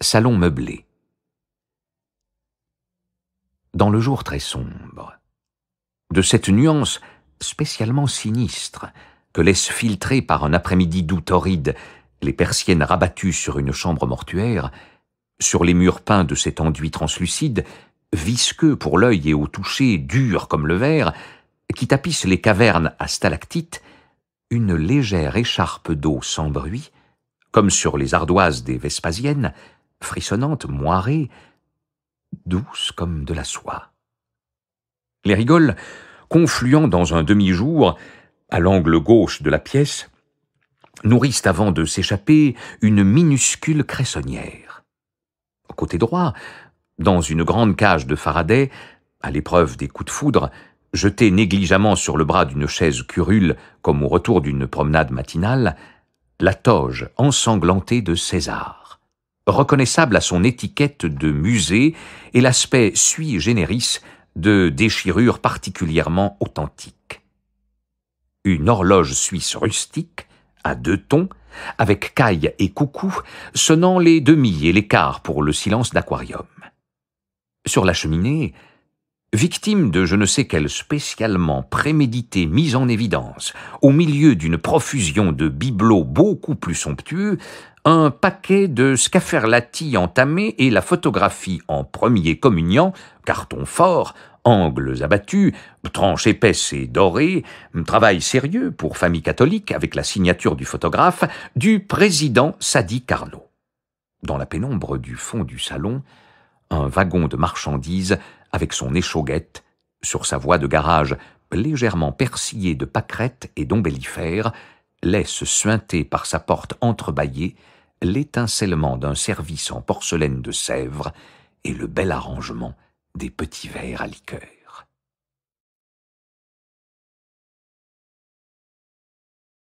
Salon meublé. Dans le jour très sombre, de cette nuance spécialement sinistre que laisse filtrer par un après-midi doux torride les persiennes rabattues sur une chambre mortuaire, sur les murs peints de cet enduit translucide, visqueux pour l'œil et au toucher dur comme le verre, qui tapissent les cavernes à stalactites, une légère écharpe d'eau sans bruit, comme sur les ardoises des Vespasiennes, frissonnante, moirée, douce comme de la soie. Les rigoles, confluant dans un demi-jour, à l'angle gauche de la pièce, nourrissent avant de s'échapper une minuscule cressonnière. Au côté droit, dans une grande cage de Faraday, à l'épreuve des coups de foudre, jetée négligemment sur le bras d'une chaise curule comme au retour d'une promenade matinale, la toge ensanglantée de César reconnaissable à son étiquette de musée et l'aspect sui generis de déchirures particulièrement authentiques. Une horloge suisse rustique, à deux tons, avec caille et coucou, sonnant les demi et les quarts pour le silence d'aquarium. Sur la cheminée, victime de je ne sais quelle spécialement préméditée mise en évidence, au milieu d'une profusion de bibelots beaucoup plus somptueux, un paquet de scafferlati entamés et la photographie en premier communiant, carton fort, angles abattus, tranches épaisses et dorées, travail sérieux pour famille catholique avec la signature du photographe, du président Sadi Carnot. Dans la pénombre du fond du salon, un wagon de marchandises avec son échauguette, sur sa voie de garage légèrement persillée de pâquerettes et d'ombellifères, laisse suinter par sa porte entrebâillée l'étincellement d'un service en porcelaine de Sèvres et le bel arrangement des petits verres à liqueur.